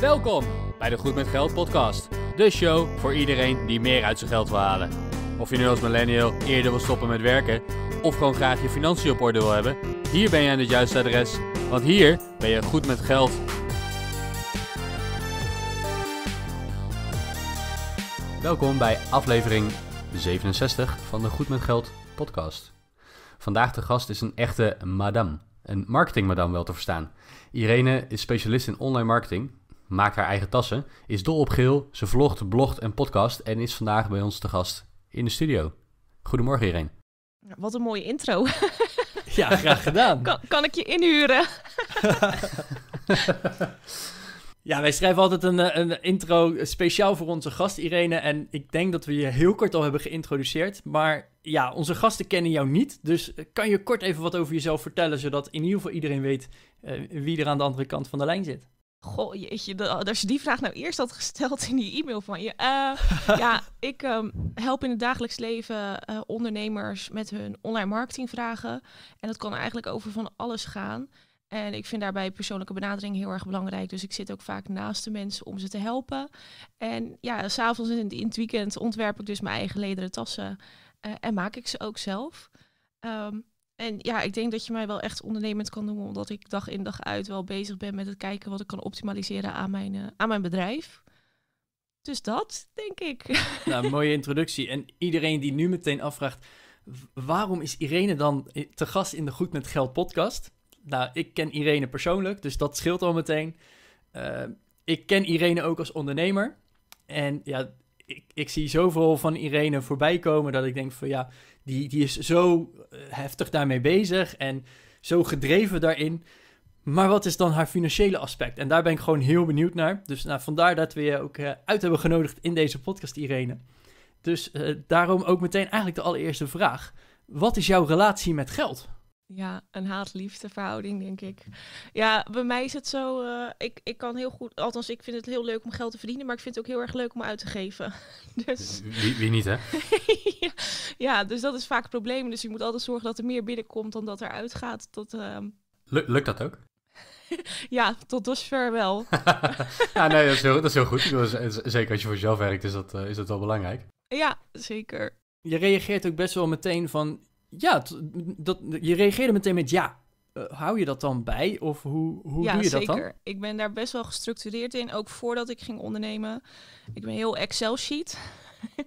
Welkom bij de Goed met Geld podcast. De show voor iedereen die meer uit zijn geld wil halen. Of je nu als millennial eerder wil stoppen met werken of gewoon graag je financiën op orde wil hebben, hier ben je aan het juiste adres, want hier ben je goed met geld. Welkom bij aflevering 67 van de Goed met Geld podcast. Vandaag de gast is een echte madame, een marketingmadam wel te verstaan. Irene is specialist in online marketing Maakt haar eigen tassen, is dol op geel. Ze vlogt, blogt en podcast en is vandaag bij ons te gast in de studio. Goedemorgen iedereen. Wat een mooie intro. Ja, graag gedaan. Kan, ik je inhuren? Ja, wij schrijven altijd een, eh, een, intro speciaal voor onze gast Irene. En ik denk dat we je heel kort al hebben geïntroduceerd. Maar ja, onze gasten kennen jou niet. Dus eh, kan je kort even wat over jezelf vertellen, zodat in ieder geval iedereen weet eh, wie er aan de andere kant van de lijn zit? Goh, jeetje, als je die vraag nou eerst had gesteld in die e-mail van je. Eh, ja, ik ehm, help in het dagelijks leven eh, ondernemers met hun online marketingvragen. En dat kan eigenlijk over van alles gaan. En ik vind daarbij persoonlijke benadering heel erg belangrijk. Dus ik zit ook vaak naast de mensen om ze te helpen. En ja, s'avonds in het weekend ontwerp ik dus mijn eigen lederen tassen. Eh, en maak ik ze ook zelf. Ehm, en ja, ik denk dat je mij wel echt ondernemend kan noemen, omdat ik dag in dag uit wel bezig ben met het kijken wat ik kan optimaliseren aan mijn, eh, aan mijn bedrijf. Dus dat, denk ik. Nou, mooie introductie. En iedereen die nu meteen afvraagt, waarom is Irene dan eh, te gast in de Goed met Geld podcast? Nou, ik ken Irene persoonlijk, dus dat scheelt al meteen. Eh, ik ken Irene ook als ondernemer. En ja, ik, ik zie zoveel van Irene voorbij komen dat ik denk van ja, die, die is zo eh, heftig daarmee bezig en zo gedreven daarin. Maar wat is dan haar financiële aspect? En daar ben ik gewoon heel benieuwd naar. Dus nou, vandaar dat we je ook eh, uit hebben genodigd in deze podcast, Irene. Dus eh, daarom ook meteen eigenlijk de allereerste vraag. Wat is jouw relatie met geld? Ja, een haat verhouding, denk ik. Ja, bij mij is het zo, eh, ik, ik kan heel goed, althans ik vind het heel leuk om geld te verdienen, maar ik vind het ook heel erg leuk om uit te geven. Dus... Wie, niet, hè? ja, dus dat is vaak het probleem. Dus je moet altijd zorgen dat er meer binnenkomt dan dat er uitgaat. tot ehm, Lukt dat ook? ja, tot dusver wel. ja, nee, dat is heel, dat is heel goed. Zeker als je voor jezelf werkt, is dat, eh, is dat wel belangrijk. Ja, zeker. Je reageert ook best wel meteen van, ja, dat, je reageerde meteen met ja. Eh, hou je dat dan bij? Of hoe, hoe doe je dat dan? Ja, zeker. Ik ben daar best wel gestructureerd in, ook voordat ik ging ondernemen. Ik ben heel Excel-sheet.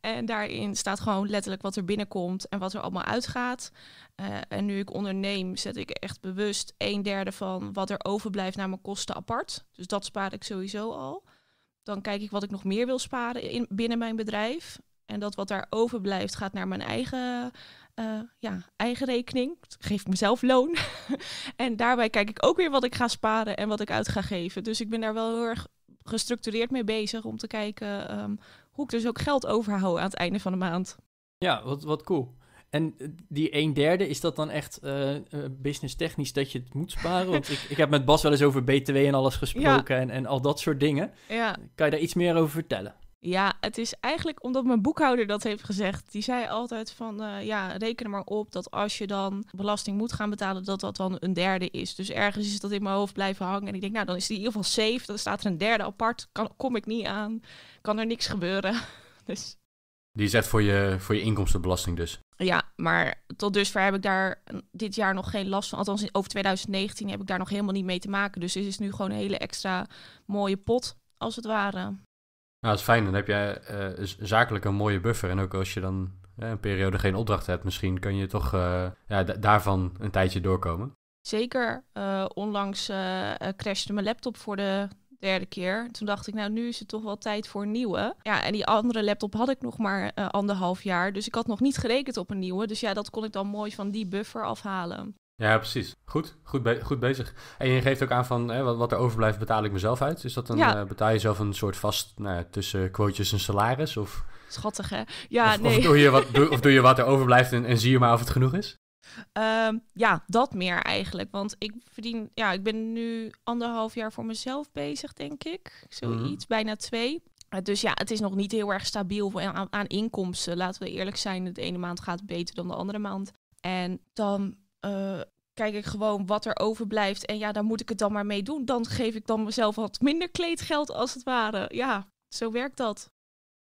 en daarin staat gewoon letterlijk wat er binnenkomt en wat er allemaal uitgaat. Eh, en nu ik onderneem, zet ik echt bewust een derde van wat er overblijft naar mijn kosten apart. Dus dat spaar ik sowieso al. Dan kijk ik wat ik nog meer wil sparen in, binnen mijn bedrijf. En dat wat daar overblijft gaat naar mijn eigen eh, ja, eigen rekening. Geef ik mezelf loon. en daarbij kijk ik ook weer wat ik ga sparen en wat ik uit ga geven. Dus ik ben daar wel heel erg gestructureerd mee bezig om te kijken ehm, hoe ik dus ook geld overhoud aan het einde van de maand. Ja, wat, wat cool. En eh, die een derde, is dat dan echt uh, business technisch dat je het moet sparen? Want ik, ik heb met Bas wel eens over BTW en alles gesproken en, en al dat soort dingen. Ja. Kan je daar iets meer over vertellen? Ja, het is eigenlijk omdat mijn boekhouder dat heeft gezegd. Die zei altijd van, eh, ja, reken er maar op dat als je dan belasting moet gaan betalen, dat dat dan een derde is. Dus ergens is dat in mijn hoofd blijven hangen. En ik denk, nou, dan is die in ieder geval safe. Dan staat er een derde apart. Kan, kom ik niet aan. Kan er niks gebeuren. dus... Die is voor je, voor je inkomstenbelasting dus. Ja, maar tot dusver heb ik daar dit jaar nog geen last van. Althans, over 2019 heb ik daar nog helemaal niet mee te maken. Dus het is nu gewoon een hele extra mooie pot, als het ware. Nou, dat is fijn. Dan heb jij eh, zakelijk een mooie buffer. En ook als je dan eh, een periode geen opdracht hebt, misschien kan je toch eh, ja, daarvan een tijdje doorkomen. Zeker. onlangs crashte mijn laptop voor de derde keer. Toen dacht ik, nou, nu is het toch wel tijd voor een nieuwe. Ja, en die andere laptop had ik nog maar anderhalf jaar. Dus ik had nog niet gerekend op een nieuwe. Dus ja, dat kon ik dan mooi van die buffer afhalen. Ja, precies. Goed, goed, goed bezig. En je geeft ook aan van hè, wat, wat, er overblijft betaal ik mezelf uit. Is dat een, eh, betaal je zelf een soort vast nou tussen quotes een salaris? Of, Schattig hè? Ja, of, nee. Of doe, je wat, doe, of doe je wat er overblijft en, zie je maar of het genoeg is? Ehm, ja, dat meer eigenlijk. Want ik verdien, ja, ik ben nu anderhalf jaar voor mezelf bezig, denk ik. Zoiets, mhm. bijna twee. Eh, dus ja, het is nog niet heel erg stabiel aan inkomsten. Laten we eerlijk zijn, de ene maand gaat beter dan de andere maand. En dan eh, kijk ik gewoon wat er overblijft. En ja, daar moet ik het dan maar mee doen. Dan geef ik dan mezelf wat minder kleedgeld als het ware. Ja, zo werkt dat.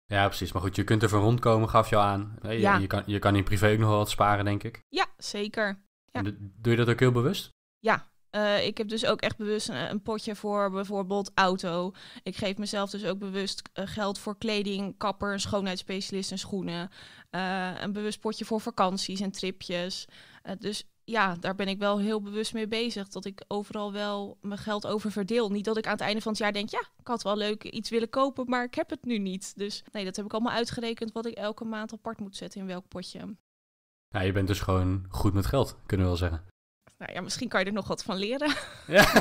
Ja, precies. Maar goed, je kunt er van rondkomen, gaf je aan. Je, ja. je, kan, je kan in privé ook nog wel wat sparen, denk ik. Ja, zeker. Ja. Doe je dat ook heel bewust? Ja, eh, ik heb dus ook echt bewust een, potje voor bijvoorbeeld auto. Ik geef mezelf dus ook bewust eh, geld voor kleding, kapper, schoonheidsspecialist en schoenen. een bewust potje voor vakanties en tripjes. dus ja, daar ben ik wel heel bewust mee bezig. Dat ik overal wel mijn geld over verdeel. Niet dat ik aan het einde van het jaar denk, ja, ik had wel leuk iets willen kopen, maar ik heb het nu niet. Dus nee, dat heb ik allemaal uitgerekend wat ik elke maand apart moet zetten in welk potje. Ja, je bent dus gewoon goed met geld, kunnen we wel zeggen. Nou ja, misschien kan je er nog wat van leren. Ja.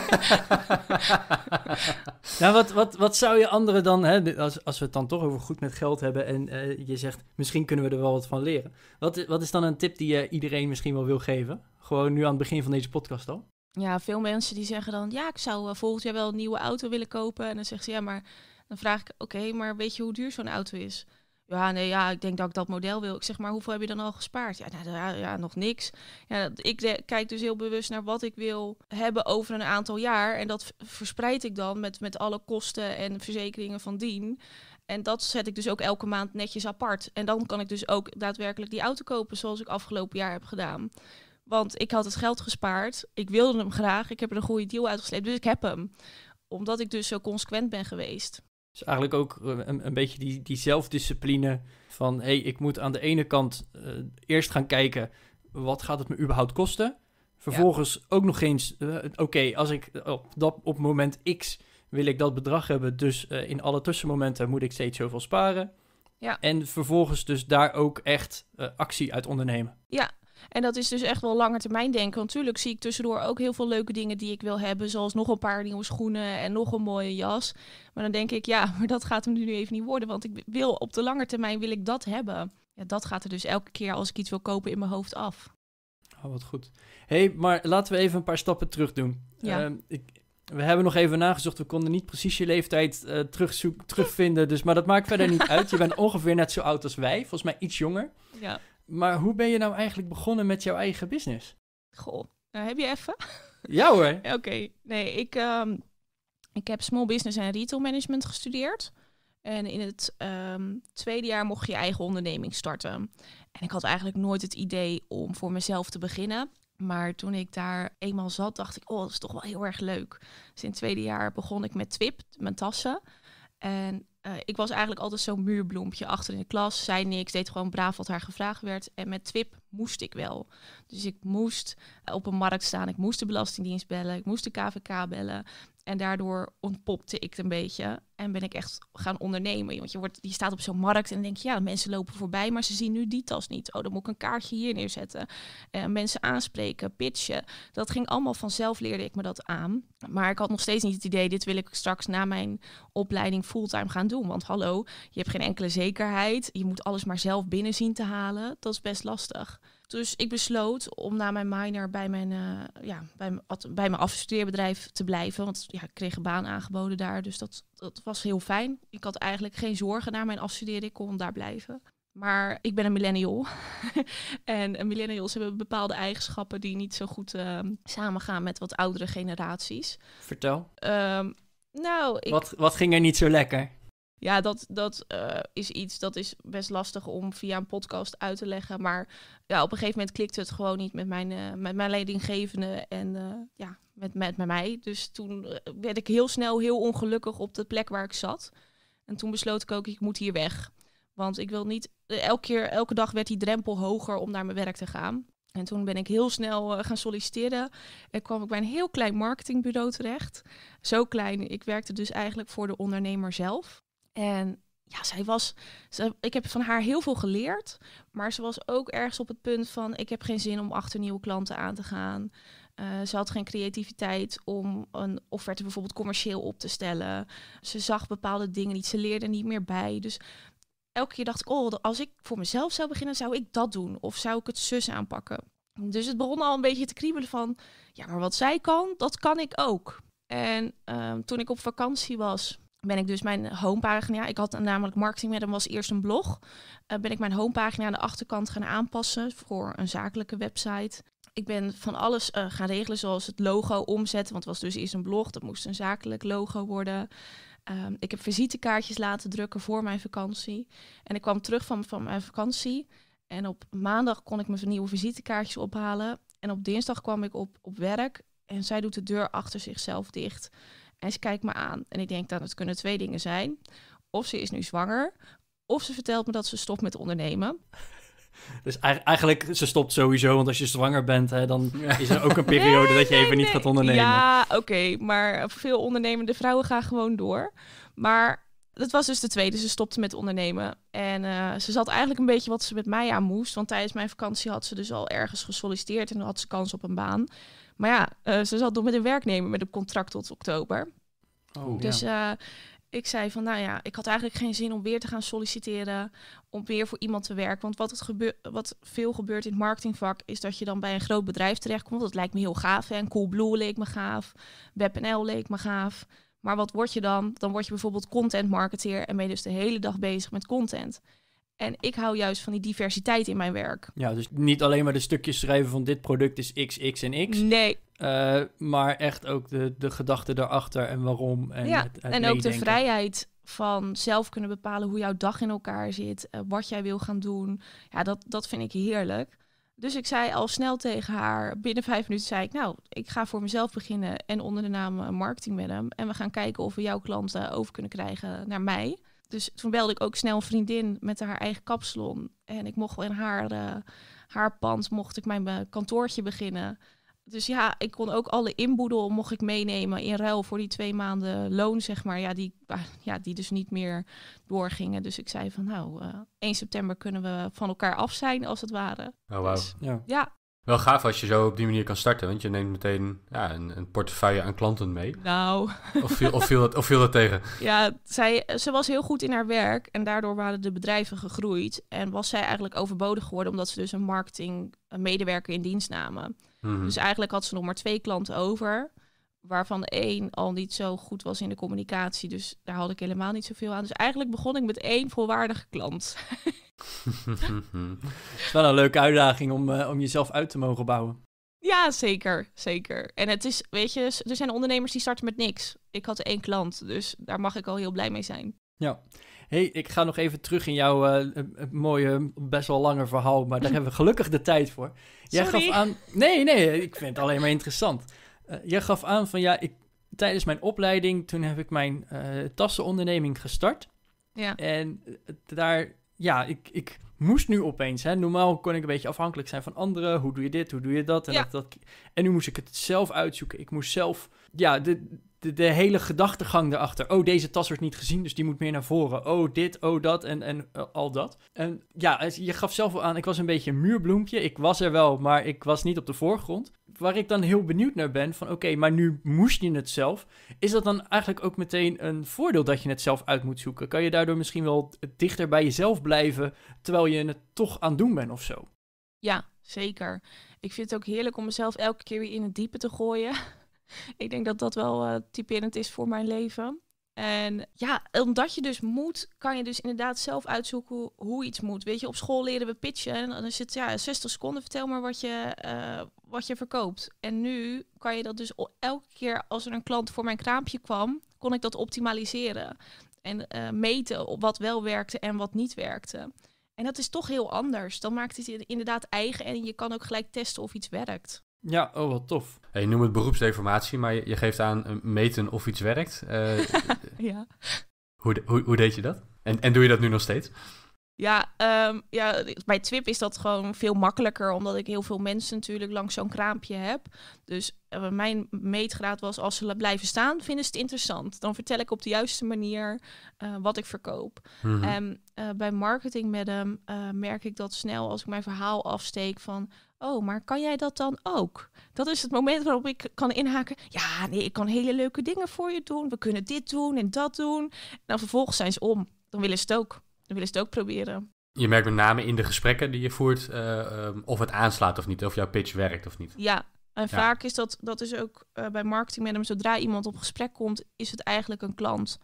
nou, wat, wat, wat zou je anderen dan, hè, als, als we het dan toch over goed met geld hebben en eh, je zegt misschien kunnen we er wel wat van leren. Wat, wat is dan een tip die je iedereen misschien wel wil geven? Gewoon nu aan het begin van deze podcast al. Ja, veel mensen die zeggen dan, ja, ik zou eh, volgend jaar wel een nieuwe auto willen kopen. En dan zegt ze, ja, maar dan vraag ik, oké, maar weet je hoe duur zo'n auto is? Ja, nee, ja, ik denk dat ik dat model wil. Ik zeg maar, hoeveel heb je dan al gespaard? Ja, nou, ja, ja nog niks. Ja, ik kijk dus heel bewust naar wat ik wil hebben over een aantal jaar. En dat verspreid ik dan met, met alle kosten en verzekeringen van dien. En dat zet ik dus ook elke maand netjes apart. En dan kan ik dus ook daadwerkelijk die auto kopen zoals ik afgelopen jaar heb gedaan. Want ik had het geld gespaard. Ik wilde hem graag. Ik heb er een goede deal uitgesleept. Dus ik heb hem. Omdat ik dus zo consequent ben geweest. Dus eigenlijk ook eh, een, een beetje die, die zelfdiscipline van... hé, hey, ik moet aan de ene kant eh, eerst gaan kijken... wat gaat het me überhaupt kosten? Vervolgens ook nog eens... Eh, oké, als ik op, dat, op moment X wil ik dat bedrag hebben... dus in alle tussenmomenten moet ik steeds zoveel sparen... Ja. En vervolgens dus daar ook echt actie uit ondernemen. Ja, en dat is dus echt wel langer termijn denken. Want natuurlijk zie ik tussendoor ook heel veel leuke dingen die ik wil hebben. Zoals nog een paar nieuwe schoenen en nog een mooie jas. Maar dan denk ik, ja, maar dat gaat hem nu even niet worden. Want ik wil op de lange termijn wil ik dat hebben. Ja, dat gaat er dus elke keer als ik iets wil kopen in mijn hoofd af. Oh, wat goed. hey, maar laten we even een paar stappen terug doen. Ehm, ik, we hebben nog even nagezocht. We konden niet precies je leeftijd uh, terugvinden. Dus, maar dat maakt verder niet uit. Je bent ongeveer net zo oud als wij. Volgens mij iets jonger. Ja. Maar hoe ben je nou eigenlijk begonnen met jouw eigen business? Goh, nou heb je even? Ja hoor. Oké, nee, ik, ehm, ik heb small business en retail management gestudeerd. En in het ehm, tweede jaar mocht je eigen onderneming starten. En ik had eigenlijk nooit het idee om voor mezelf te beginnen. Maar toen ik daar eenmaal zat, dacht ik, oh, dat is toch wel heel erg leuk. Dus in het tweede jaar begon ik met Twip, mijn tassen. En eh, ik was eigenlijk altijd zo'n muurbloempje achter in de klas. Zei niks, deed gewoon braaf wat haar gevraagd werd. En met TWIP moest ik wel. Dus ik moest eh, op een markt staan. Ik moest de Belastingdienst bellen. Ik moest de KVK bellen. En daardoor ontpopte ik het een beetje. En ben ik echt gaan ondernemen. Want je, wordt, je staat op zo'n markt en dan denk je... ja, mensen lopen voorbij, maar ze zien nu die tas niet. Oh, dan moet ik een kaartje hier neerzetten. Eh, mensen aanspreken, pitchen. Dat ging allemaal vanzelf, leerde ik me dat aan. Maar ik had nog steeds niet het idee... dit wil ik straks na mijn opleiding fulltime gaan doen. Want hallo, je hebt geen enkele zekerheid. Je moet alles maar zelf binnen zien te halen. Dat is best lastig. Dus ik besloot om na mijn minor bij mijn, eh, ja, bij, bij mijn afstudeerbedrijf te blijven. Want ja, ik kreeg een baan aangeboden daar. Dus dat, dat was heel fijn. Ik had eigenlijk geen zorgen na mijn afstuderen. Ik kon daar blijven. Maar ik ben een millennial. en eh, millennials hebben bepaalde eigenschappen die niet zo goed uh, samengaan met wat oudere generaties. Vertel. Ehm, nou, ik... wat, wat ging er niet zo lekker? Ja, dat, dat eh, is iets dat is best lastig om via een podcast uit te leggen. Maar ja, op een gegeven moment klikte het gewoon niet met mijn, eh, met mijn leidinggevende en eh, ja, met, met, met, mij. Dus toen werd ik heel snel heel ongelukkig op de plek waar ik zat. En toen besloot ik ook, ik moet hier weg. Want ik wil niet, elke, keer, elke dag werd die drempel hoger om naar mijn werk te gaan. En toen ben ik heel snel gaan solliciteren. En kwam ik bij een heel klein marketingbureau terecht. Zo klein, ik werkte dus eigenlijk voor de ondernemer zelf. En ja, zij was. Ze, ik heb van haar heel veel geleerd. Maar ze was ook ergens op het punt van: ik heb geen zin om achter nieuwe klanten aan te gaan. Eh, ze had geen creativiteit om een offerte bijvoorbeeld commercieel op te stellen. Ze zag bepaalde dingen niet. Ze leerde niet meer bij. Dus elke keer dacht ik: oh, als ik voor mezelf zou beginnen, zou ik dat doen. Of zou ik het zus aanpakken. Dus het begon al een beetje te kriebelen van: ja, maar wat zij kan, dat kan ik ook. En ehm, toen ik op vakantie was, ben ik dus mijn homepagina. Ik had namelijk marketing met hem was eerst een blog. Uh, ben ik mijn homepagina aan de achterkant gaan aanpassen voor een zakelijke website. Ik ben van alles eh, gaan regelen, zoals het logo omzetten. Want het was dus eerst een blog, dat moest een zakelijk logo worden. Ehm, ik heb visitekaartjes laten drukken voor mijn vakantie. En ik kwam terug van, van mijn vakantie. En op maandag kon ik mijn nieuwe visitekaartjes ophalen. En op dinsdag kwam ik op, op werk. En zij doet de deur achter zichzelf dicht. En ze kijkt me aan. En ik denk dat het kunnen twee dingen zijn. Of ze is nu zwanger. Of ze vertelt me dat ze stopt met ondernemen. Dus eigenlijk, ze stopt sowieso, want als je zwanger bent, hè, dan is er ook een periode dat je even niet gaat ondernemen. Ja, oké, maar veel ondernemende vrouwen gaan gewoon door. Maar dat was dus de tweede, ze stopte met ondernemen. En eh, ze zat eigenlijk een beetje wat ze met mij aan moest, want tijdens mijn vakantie had ze dus al ergens gesolliciteerd en had ze kans op een baan. Maar ja, eh, ze zat door met een werknemer met een contract tot oktober. Oh, dus eh, ik zei van, nou ja, ik had eigenlijk geen zin om weer te gaan solliciteren, om weer voor iemand te werken. Want wat, het gebeurt, wat veel gebeurt in het marketingvak, is dat je dan bij een groot bedrijf terechtkomt. Dat lijkt me heel gaaf. en cool. Blue leek me gaaf, WebNL leek me gaaf. Maar wat word je dan? Dan word je bijvoorbeeld content marketeer en ben je dus de hele dag bezig met content. En ik hou juist van die diversiteit in mijn werk. Ja, dus niet alleen maar de stukjes schrijven van dit product is X, X en X. Nee. Eh, maar echt ook de, de gedachte daarachter en waarom. En, het, en ook de vrijheid van zelf kunnen bepalen hoe jouw dag in elkaar zit, eh, wat jij wil gaan doen. Ja, dat, dat vind ik heerlijk. Dus ik zei al snel tegen haar, binnen vijf minuten zei ik, nou, ik ga voor mezelf beginnen en onder de naam eh, marketing met hem. En we gaan kijken of we jouw klanten over kunnen krijgen naar mij dus toen belde ik ook snel een vriendin met haar eigen kapsalon. En ik mocht wel in haar, uh, haar pand mocht ik mijn eh, kantoortje beginnen. Dus ja, ik kon ook alle inboedel mocht ik meenemen in ruil voor die twee maanden loon, zeg maar. Ja, die, ah, ja, die dus niet meer doorgingen. Dus ik zei van nou, uh, 1 september kunnen we van elkaar af zijn als het ware. Oh, wow. Dus ja. ja. Wel gaaf als je zo op die manier kan starten, want je neemt meteen ja, een, een portefeuille aan klanten mee. Nou. Of viel, of viel, dat, of viel dat tegen? Ja, zij, ze was heel goed in haar werk en daardoor waren de bedrijven gegroeid. En was zij eigenlijk overbodig geworden omdat ze dus een marketing medewerker in dienst namen. Mhm. Dus eigenlijk had ze nog maar twee klanten over waarvan één al niet zo goed was in de communicatie. Dus daar had ik helemaal niet zoveel aan. Dus eigenlijk begon ik met één volwaardige klant. Het is wel een leuke uitdaging om, eh, om jezelf uit te mogen bouwen. Ja, zeker, zeker. En het is, weet je, er zijn ondernemers die starten met niks. Ik had één klant, dus daar mag ik al heel blij mee zijn. Ja. hey, ik ga nog even terug in jouw eh, eh, mooie, best wel lange verhaal, maar daar hebben we gelukkig de tijd voor. Jij Sorry. gaf aan. Nee, nee, ik vind het alleen maar interessant. Uh, jij gaf aan van ja, ik, tijdens mijn opleiding, toen heb ik mijn eh, tassenonderneming gestart. Ja. En eh, daar, ja, ik, ik moest nu opeens. Hè, normaal kon ik een beetje afhankelijk zijn van anderen. Hoe doe je dit? Hoe doe je dat? En, dat, dat, en nu moest ik het zelf uitzoeken. Ik moest zelf ja, de, de, hele gedachtegang erachter. Oh, deze tas wordt niet gezien, dus die moet meer naar voren. Oh, dit, oh, dat en, en eh, al dat. En ja, je gaf zelf al aan, ik was een beetje een muurbloempje. Ik was er wel, maar ik was niet op de voorgrond. Waar ik dan heel benieuwd naar ben, van oké, maar nu moest je het zelf. Is dat dan eigenlijk ook meteen een voordeel dat je het zelf uit moet zoeken? Kan je daardoor misschien wel dichter bij jezelf blijven, terwijl je het toch aan het doen bent of zo? Ja, zeker. Ik vind het ook heerlijk om mezelf elke keer weer in het diepe te gooien ik denk dat dat wel uh, typerend is voor mijn leven. En ja, omdat je dus moet, kan je dus inderdaad zelf uitzoeken hoe, iets moet. Weet je, op school leren we pitchen en dan is het ja, 60 seconden, vertel maar wat je, eh, wat je verkoopt. En nu kan je dat dus elke keer als er een klant voor mijn kraampje kwam, kon ik dat optimaliseren. En eh, meten op wat wel werkte en wat niet werkte. En dat is toch heel anders. Dan maakt het je inderdaad eigen en je kan ook gelijk testen of iets werkt. Ja, oh wat tof. je noemt het beroepsdeformatie, maar je, geeft aan eh, meten of iets werkt. Eh, ja. Hoe, hoe, hoe, deed je dat? En, en doe je dat nu nog steeds? Ja, ehm, ja, bij Twip is dat gewoon veel makkelijker, omdat ik heel veel mensen natuurlijk langs zo'n kraampje heb. Dus eh, mijn meetgraad was, als ze blijven staan, vinden ze het interessant. Dan vertel ik op de juiste manier wat ik verkoop. Mhm. En bij Marketing met hem merk ik dat snel als ik mijn verhaal afsteek van... Oh, maar kan jij dat dan ook? Dat is het moment waarop ik kan inhaken. Ja, nee, ik kan hele leuke dingen voor je doen. We kunnen dit doen en dat doen. En dan vervolgens zijn ze om. Dan willen ze het ook. Dan willen ze het ook proberen. Je merkt met name in de gesprekken die je voert eh, ehm, of het aanslaat of niet. Of jouw pitch werkt of niet. Ja, en vaak is dat, dat is ook eh, bij marketing met hem, zodra iemand op gesprek komt, is het eigenlijk een klant.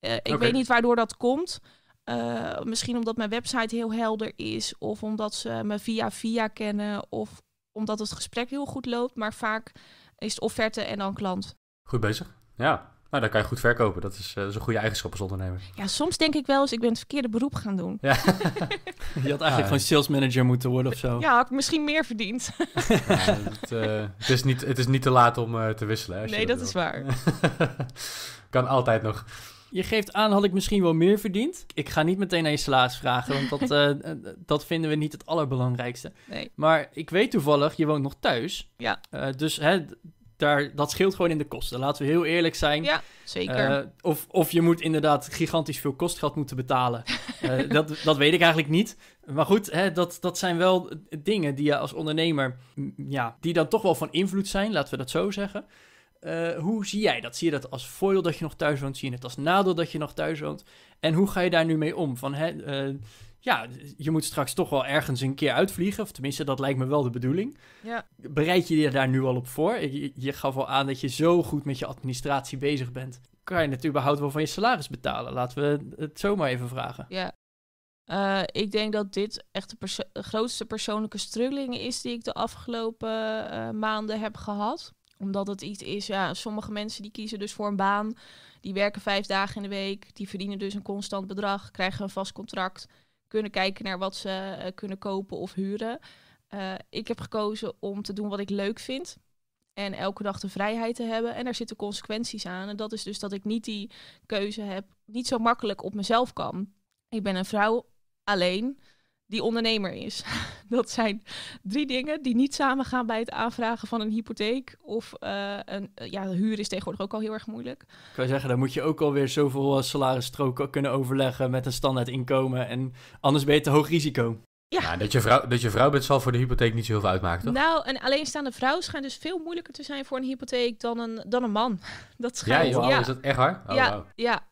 Eh, ik weet niet waardoor dat komt. Eh, misschien omdat mijn website heel helder is, of omdat ze me via via kennen, of omdat het gesprek heel goed loopt. Maar vaak is het offerte en dan klant. Goed bezig. Ja, nou, dan kan je goed verkopen. Eh, dat is, een goede eigenschap als ondernemer. Ja, soms denk ik wel eens, ik ben het verkeerde beroep gaan doen. Ja. je had eigenlijk ah, gewoon sales manager moeten worden of zo. Ja, had ik misschien meer verdiend. ja, het, eh, het, is niet, het is niet te laat om te wisselen. nee, dat is waar. kan altijd nog. Je geeft aan, had ik misschien wel meer verdiend? Ik ga niet meteen naar je salaris vragen, want dat, eh, dat vinden we niet het allerbelangrijkste. Nee. Maar ik weet toevallig, je woont nog thuis. Ja. Eh, dus hè, daar, dat scheelt gewoon in de kosten. Laten we heel eerlijk zijn. Ja, zeker. Eh, of, of je moet inderdaad gigantisch veel kostgeld moeten betalen. dat, dat weet ik eigenlijk niet. Maar goed, hè, dat, dat zijn wel dingen die je als ondernemer, ja, die dan toch wel van invloed zijn, laten we dat zo zeggen. Eh, hoe zie jij dat? Zie je dat als voordeel dat je nog thuis woont? Zie je het als nadeel dat je nog thuis woont? En hoe ga je daar nu mee om? Van, hè, eh, ja, je moet straks toch wel ergens een keer uitvliegen. Of tenminste, dat lijkt me wel de bedoeling. Ja. Bereid je je daar nu al op voor? Je, gaf al aan dat je zo goed met je administratie bezig bent. Kan je het überhaupt wel van je salaris betalen? Laten we het zomaar even vragen. Ja. Eh, ik denk dat dit echt de, grootste persoonlijke struggling is die ik de afgelopen maanden heb gehad omdat het iets is, ja, sommige mensen die kiezen dus voor een baan, die werken vijf dagen in de week, die verdienen dus een constant bedrag, krijgen een vast contract, kunnen kijken naar wat ze eh, kunnen kopen of huren. Eh, ik heb gekozen om te doen wat ik leuk vind. En elke dag de vrijheid te hebben. En daar zitten consequenties aan. En dat is dus dat ik niet die keuze heb. Niet zo makkelijk op mezelf kan. Ik ben een vrouw alleen die ondernemer is. Dat zijn drie dingen die niet samengaan bij het aanvragen van een hypotheek. Of eh, een, eh, ja, huur is tegenwoordig ook al heel erg moeilijk. Ik kan zeggen, dan moet je ook alweer zoveel eh, salarisstroken kunnen overleggen met een standaard inkomen. En anders ben je te hoog risico. Ja. dat, je vrouw, dat je vrouw bent zal voor de hypotheek niet zo heel veel uitmaken, toch? Nou, een alleenstaande vrouw schijnt dus veel moeilijker te zijn voor een hypotheek dan een, dan een man. Dat schijnt, ja, joh, ja. is dat echt waar? Oh, ja, ja.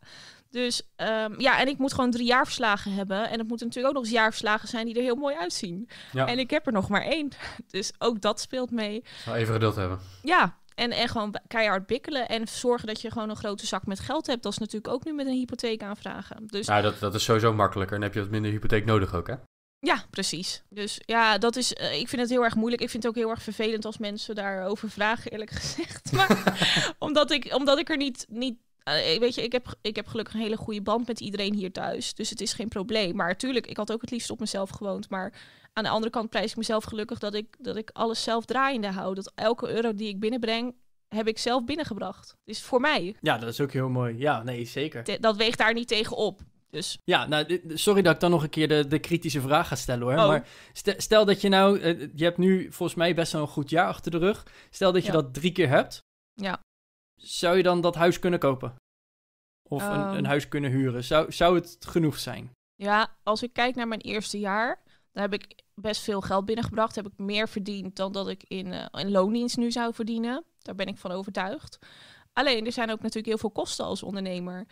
Dus ehm, ja, en ik moet gewoon drie jaarverslagen hebben. En het moeten natuurlijk ook nog eens jaarverslagen zijn die er heel mooi uitzien. En ik heb er nog maar één. Dus ook dat speelt mee. zou even geduld hebben. Ja, en, en gewoon keihard bikkelen. En zorgen dat je gewoon een grote zak met geld hebt. Dat is natuurlijk ook nu met een hypotheek aanvragen. Dus... Nou, dat, dat is sowieso makkelijker. En heb je wat minder hypotheek nodig ook, hè? Ja, precies. Dus ja, dat is. Eh, ik vind het heel erg moeilijk. Ik vind het ook heel erg vervelend als mensen daarover vragen, eerlijk gezegd. Maar omdat ik, omdat ik er niet, niet uh, weet je, ik heb, ik heb gelukkig een hele goede band met iedereen hier thuis. Dus het is geen probleem. Maar natuurlijk, ik had ook het liefst op mezelf gewoond. Maar aan de andere kant prijs ik mezelf gelukkig dat ik, dat ik alles zelf draaiende hou. Dat elke euro die ik binnenbreng, heb ik zelf binnengebracht. Dus voor mij. Ja, dat is ook heel mooi. Ja, nee, zeker. dat weegt daar niet tegen op. Dus. Ja, nou, sorry dat ik dan nog een keer de, de kritische vraag ga stellen hoor. Oh. Maar stel, stel, dat je nou, eh, je hebt nu volgens mij best wel een goed jaar achter de rug. Stel dat je dat drie keer hebt. Ja zou je dan dat huis kunnen kopen? Of een, een, ehm. huis kunnen huren? Zou, zou het genoeg zijn? Ja, als ik kijk naar mijn eerste jaar, dan heb ik best veel geld binnengebracht. Heb ik meer verdiend dan dat ik in, eh, in loondienst nu zou verdienen. Daar ben ik van overtuigd. Alleen er zijn ook natuurlijk heel veel kosten als ondernemer.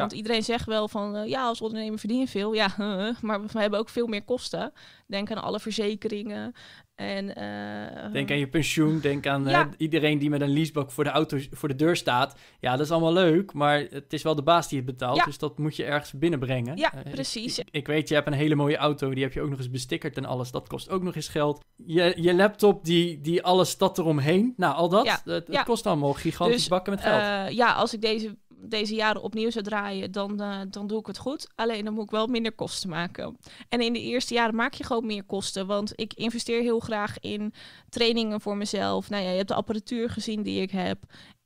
Want iedereen zegt wel van eh, ja, als ondernemer verdien je veel. Ja, maar we hebben ook veel meer kosten. Denk aan alle verzekeringen. En, eh, denk aan je pensioen. Denk aan eh, iedereen die met een leasebak voor de auto voor de deur staat. Ja, dat is allemaal leuk. Maar het is wel de baas die het betaalt. Dus dat moet je ergens binnenbrengen. Ja, precies. Ik, weet, je hebt een hele mooie auto. Die heb je ook nog eens bestickerd en alles. Dat kost ook nog eens geld. Je, je laptop, die, die alles dat eromheen. Nou, al dat. Ja. Het, kost allemaal gigantisch dus, bakken met geld. ja, als ik deze deze jaren opnieuw zou draaien, dan, eh, dan doe ik het goed. Alleen dan moet ik wel minder kosten maken. En in de eerste jaren maak je gewoon meer kosten. Want ik investeer heel graag in trainingen voor mezelf. Nou ja, je hebt de apparatuur gezien die ik heb.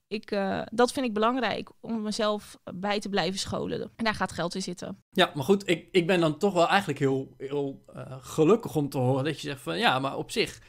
Ik, eh, dat vind ik belangrijk om mezelf bij te blijven scholen. En daar gaat geld in zitten. Ja, maar goed, ik, ik ben dan toch wel eigenlijk heel, heel eh, gelukkig om te horen dat je zegt van ja, maar op zich,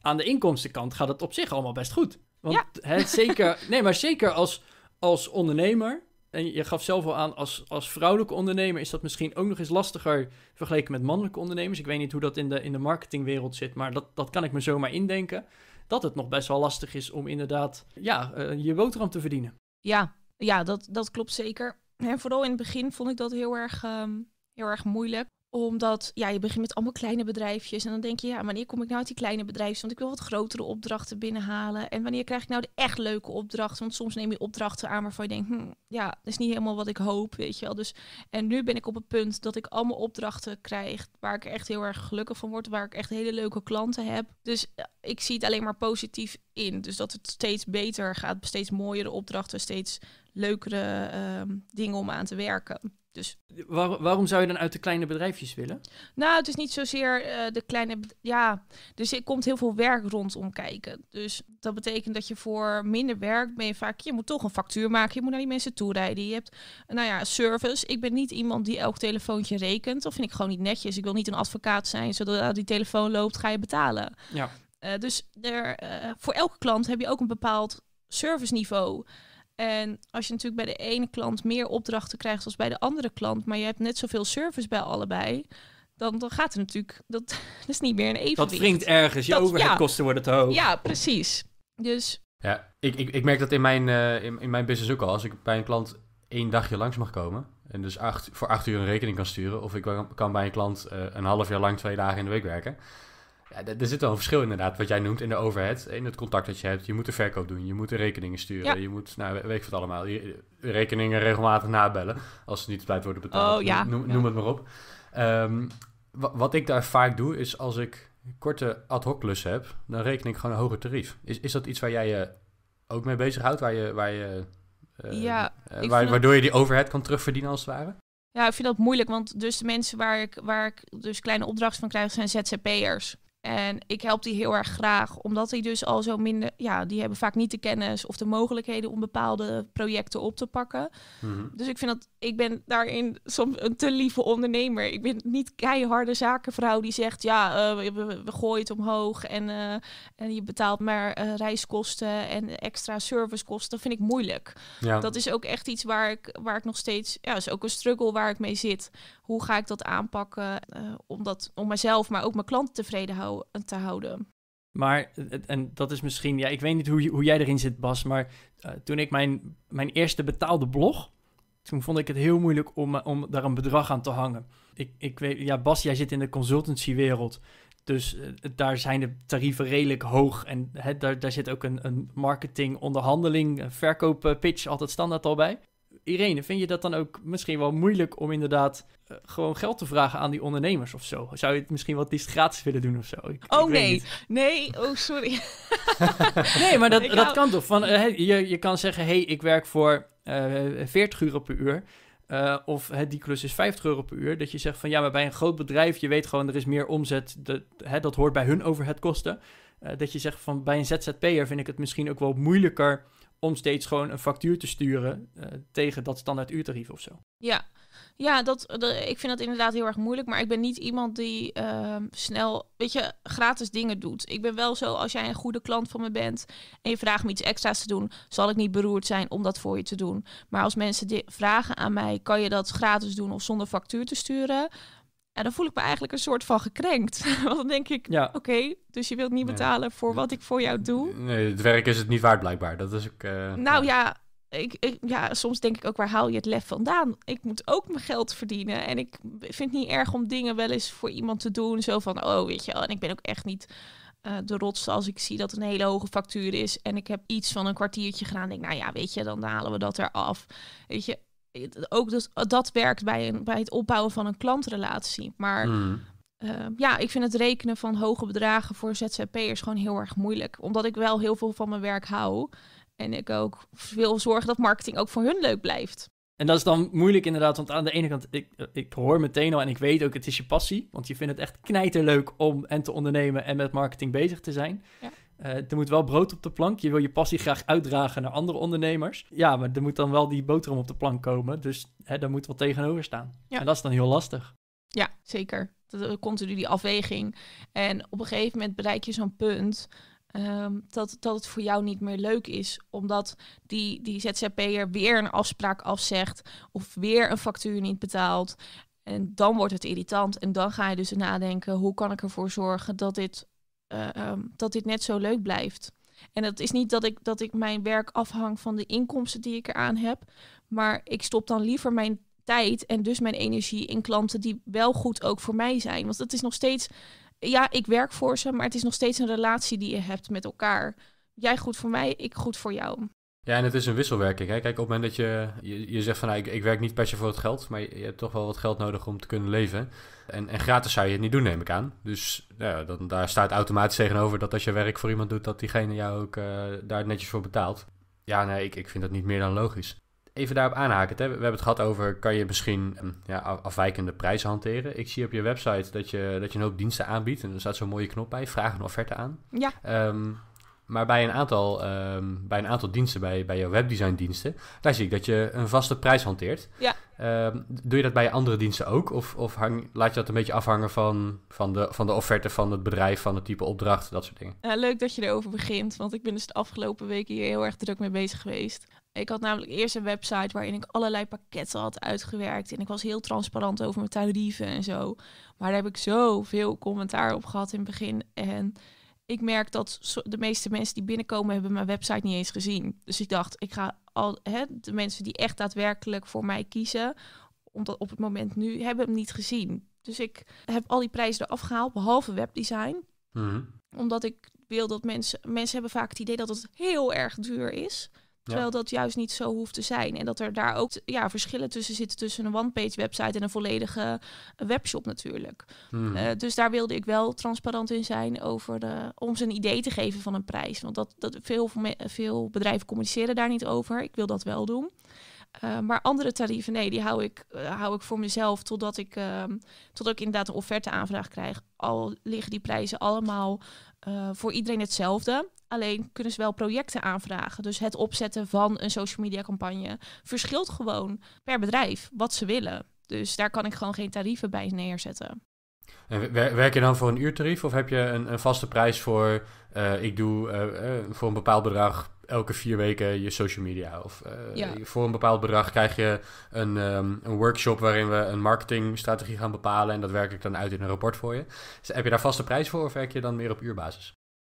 aan de inkomstenkant gaat het op zich allemaal best goed. Want hè, zeker, nee, maar zeker als als ondernemer, en je gaf zelf al aan, als, als vrouwelijke ondernemer is dat misschien ook nog eens lastiger vergeleken met mannelijke ondernemers. Ik weet niet hoe dat in de, in de marketingwereld zit, maar dat, dat kan ik me zomaar indenken. Dat het nog best wel lastig is om inderdaad ja, eh, je boterham te verdienen. Ja, ja dat, dat klopt zeker. En vooral in het begin vond ik dat heel erg, ehm, heel erg moeilijk omdat ja, je begint met allemaal kleine bedrijfjes. En dan denk je, ja, wanneer kom ik nou uit die kleine bedrijfjes? Want ik wil wat grotere opdrachten binnenhalen. En wanneer krijg ik nou de echt leuke opdrachten? Want soms neem je opdrachten aan waarvan je denkt, hm, ja, dat is niet helemaal wat ik hoop, weet je wel. Dus, en nu ben ik op het punt dat ik allemaal opdrachten krijg waar ik echt heel erg gelukkig van word. Waar ik echt hele leuke klanten heb. Dus eh, ik zie het alleen maar positief in. Dus dat het steeds beter gaat, steeds mooiere opdrachten, steeds leukere ehm, dingen om aan te werken. Dus. waarom zou je dan uit de kleine bedrijfjes willen? Nou, het is niet zozeer eh, de kleine. Ja, dus er komt heel veel werk rondom kijken. Dus dat betekent dat je voor minder werk ben je vaak. Je moet toch een factuur maken. Je moet naar die mensen toe rijden. Je hebt, nou ja, service. Ik ben niet iemand die elk telefoontje rekent. Dat vind ik gewoon niet netjes. Ik wil niet een advocaat zijn. Zodra die telefoon loopt, ga je betalen. Ja. Eh, dus er, eh, voor elke klant heb je ook een bepaald serviceniveau. niveau. En als je natuurlijk bij de ene klant meer opdrachten krijgt als bij de andere klant, maar je hebt net zoveel service bij allebei, dan, dan gaat het natuurlijk, dat, dat is niet meer een evenwicht. Dat wringt ergens, je dat, overheadkosten worden te hoog. Ja, precies. Dus... Ja, ik, ik, ik merk dat in mijn, eh, in, mijn business ook al. Als ik bij een klant één dagje langs mag komen, en dus acht, voor acht uur een rekening kan sturen. Of ik kan bij een klant eh, een half jaar lang twee dagen in de week werken. Ja, er zit wel een verschil inderdaad, wat jij noemt in de overhead, in het contact dat je hebt. Je moet de verkoop doen, je moet de rekeningen sturen, je moet, nou weet ik wat allemaal, je, eh, rekeningen regelmatig nabellen als ze niet blijft worden betaald. Oh, ja. noem, het maar op. Ehm, wat ik daar vaak doe, is als ik korte ad hoc klussen heb, dan reken ik gewoon een hoger tarief. Is, is dat iets waar jij je ook mee bezighoudt, waar je, waar je, eh, eh, waar, waardoor je die overhead kan terugverdienen als het ware? Ja, ik vind dat moeilijk, want dus de mensen waar ik, waar ik dus kleine opdrachten van krijg zijn ZZP'ers. En ik help die heel erg graag, omdat die dus al zo minder, ja, die hebben vaak niet de kennis of de mogelijkheden om bepaalde projecten op te pakken. Mhm. Dus ik vind dat, ik ben daarin soms een te lieve ondernemer. Ik ben niet keiharde zakenvrouw die zegt, ja, eh, we, gooien het omhoog en, eh, en je betaalt maar eh, reiskosten en extra servicekosten. Dat vind ik moeilijk. Dat is ook echt iets waar ik, waar ik nog steeds, ja, is ook een struggle waar ik mee zit. Hoe ga ik dat aanpakken om, dat, om mezelf, maar ook mijn klanten tevreden houden? Eh, te houden. Maar, eh, eh, en dat is misschien, ja, ik weet niet hoe, hoe jij erin zit, Bas, maar toen ik mijn, mijn eerste betaalde blog, toen vond ik het heel moeilijk om, om daar een bedrag aan te hangen. Ik, ik weet, ja, Bas, jij zit in de consultancywereld, dus daar zijn de tarieven redelijk hoog en hè, daar, daar zit ook een, een marketing, onderhandeling, verkooppitch altijd standaard al bij. Irene, vind je dat dan ook misschien wel moeilijk om inderdaad eh, gewoon geld te vragen aan die ondernemers of zo? Zou je het misschien wat gratis willen doen of zo? oh nee, nee, oh sorry. nee, maar dat, dat kan toch? Van, eh, je, je kan zeggen, hey, ik werk voor uh, eh, 40 euro per uur. of die klus is 50 euro per uur. Dat je zegt van ja, maar bij een groot bedrijf, je weet gewoon, er is meer omzet. Dat, dat hoort bij hun overheadkosten. Uh, dat je zegt van bij een ZZP'er vind ik het misschien ook wel moeilijker om steeds gewoon een factuur te sturen eh, tegen dat standaard uurtarief of zo. Ja, ja dat, ik vind dat inderdaad heel erg moeilijk. Maar ik ben niet iemand die ehm, snel, weet je, gratis dingen doet. Ik ben wel zo, als jij een goede klant van me bent en je vraagt me iets extra's te doen, zal ik niet beroerd zijn om dat voor je te doen. Maar als mensen vragen aan mij, kan je dat gratis doen of zonder factuur te sturen? En dan voel ik me eigenlijk een soort van gekrenkt. Want dan denk ik, ja. oké, dus je wilt niet betalen voor wat ik voor jou doe. Nee, het werk is het niet waard blijkbaar. Dat is ook... Eh, nou ja, ik, ik, ja, soms denk ik ook, waar haal je het lef vandaan? Ik moet ook mijn geld verdienen. En ik vind het niet erg om dingen wel eens voor iemand te doen. Zo van, oh, weet je En ik ben ook echt niet eh, de rots als ik zie dat een hele hoge factuur is. En ik heb iets van een kwartiertje gedaan. denk nou ja, weet je, dan halen we dat eraf. Weet je, ook dat, dat werkt bij, een, bij het opbouwen van een klantrelatie. Maar hmm. eh, ja, ik vind het rekenen van hoge bedragen voor ZZP'ers gewoon heel erg moeilijk. Omdat ik wel heel veel van mijn werk hou. En ik ook wil zorgen dat marketing ook voor hun leuk blijft. En dat is dan moeilijk inderdaad, want aan de ene kant, ik, ik hoor meteen al en ik weet ook, het is je passie. Want je vindt het echt knijterleuk om en te ondernemen en met marketing bezig te zijn. Ja. Eh, er moet wel brood op de plank. Je wil je passie graag uitdragen naar andere ondernemers. Ja, maar er moet dan wel die boterham op de plank komen. Dus hè, daar moet wel tegenover staan. Ja. En dat is dan heel lastig. Ja, zeker. Dat, eh, continu die afweging. En op een gegeven moment bereik je zo'n punt ehm, dat, dat het voor jou niet meer leuk is. Omdat die, die ZZP'er weer een afspraak afzegt of weer een factuur niet betaalt. En dan wordt het irritant. En dan ga je dus nadenken, hoe kan ik ervoor zorgen dat dit eh, ehm, dat dit net zo leuk blijft. En dat is niet dat ik, dat ik mijn werk afhang van de inkomsten die ik eraan heb. Maar ik stop dan liever mijn tijd en dus mijn energie in klanten die wel goed ook voor mij zijn. Want het is nog steeds, ja, ik werk voor ze, maar het is nog steeds een relatie die je hebt met elkaar. Jij goed voor mij, ik goed voor jou. Ja, en het is een wisselwerking. Hè? Kijk, op het moment dat je, je, zegt van nou, ik, ik, werk niet per se voor het geld, maar je, hebt toch wel wat geld nodig om te kunnen leven. En, en gratis zou je het niet doen, neem ik aan. Dus nou ja, dan, daar staat automatisch tegenover dat als je werk voor iemand doet, dat diegene jou ook eh, daar netjes voor betaalt. Ja, nee, ik, ik vind dat niet meer dan logisch. Even daarop aanhaken. We hebben het gehad over, kan je misschien ehm, ja, afwijkende prijzen hanteren? Ik zie op je website dat je, dat je een hoop diensten aanbiedt. En er staat zo'n mooie knop bij, vraag een offerte aan. Ja. Ehm, maar bij een aantal, ehm, bij een aantal diensten, bij, bij jouw webdesign diensten, daar zie ik dat je een vaste prijs hanteert. Ja. Ehm, doe je dat bij andere diensten ook? Of, of hang, laat je dat een beetje afhangen van, van, de, van de offerte van het bedrijf, van het type opdracht, dat soort dingen? Ja, leuk dat je erover begint, want ik ben dus de afgelopen weken hier heel erg druk mee bezig geweest. Ik had namelijk eerst een website waarin ik allerlei pakketten had uitgewerkt. En ik was heel transparant over mijn tarieven en zo. Maar daar heb ik zoveel commentaar op gehad in het begin. En ik merk dat de meeste mensen die binnenkomen hebben mijn website niet eens gezien. Dus ik dacht, ik ga al hè, de mensen die echt daadwerkelijk voor mij kiezen, omdat op het moment nu hebben hem niet gezien. Dus ik heb al die prijzen eraf gehaald, behalve webdesign. Mhm. Omdat ik wil dat mensen, mensen hebben vaak het idee dat het heel erg duur is. Terwijl dat juist niet zo hoeft te zijn. En dat er daar ook ja, verschillen tussen zitten tussen een one-page website en een volledige webshop natuurlijk. Mhm. Eh, dus daar wilde ik wel transparant in zijn over de, om ze een idee te geven van een prijs. Want dat, dat veel, veel bedrijven communiceren daar niet over. Ik wil dat wel doen. Eh, maar andere tarieven, nee, die hou ik, eh, hou ik voor mezelf totdat ik, uh, ehm, totdat ik inderdaad een offerte aanvraag krijg. Al liggen die prijzen allemaal eh, voor iedereen hetzelfde. Alleen kunnen ze wel projecten aanvragen. Dus het opzetten van een social media campagne verschilt gewoon per bedrijf wat ze willen. Dus daar kan ik gewoon geen tarieven bij neerzetten. En werk je dan voor een uurtarief of heb je een, een vaste prijs voor eh, ik doe eh, voor een bepaald bedrag elke vier weken je social media. Of eh, voor een bepaald bedrag krijg je een, ehm, een, workshop waarin we een marketingstrategie gaan bepalen. En dat werk ik dan uit in een rapport voor je. Dus heb je daar vaste prijs voor of werk je dan meer op uurbasis?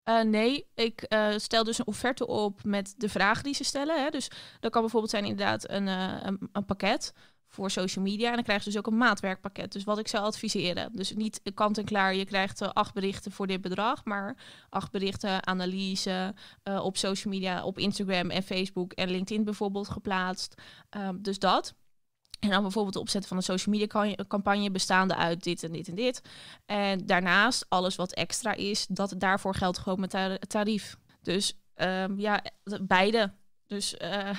Eh, nee, ik eh, stel dus een offerte op met de vragen die ze stellen. Hè. Dus dat kan bijvoorbeeld zijn inderdaad een, een, een pakket voor social media. En dan krijg je dus ook een maatwerkpakket. Dus wat ik zou adviseren. Dus niet kant en klaar, je krijgt eh, acht berichten voor dit bedrag, maar acht berichten, analyse eh, op social media, op Instagram en Facebook en LinkedIn bijvoorbeeld geplaatst. Ehm, dus dat. En dan bijvoorbeeld het opzetten van een social media campagne bestaande uit dit en dit en dit. En daarnaast alles wat extra is, dat daarvoor geldt gewoon mijn tarief. Dus ehm, ja, beide. Dus eh,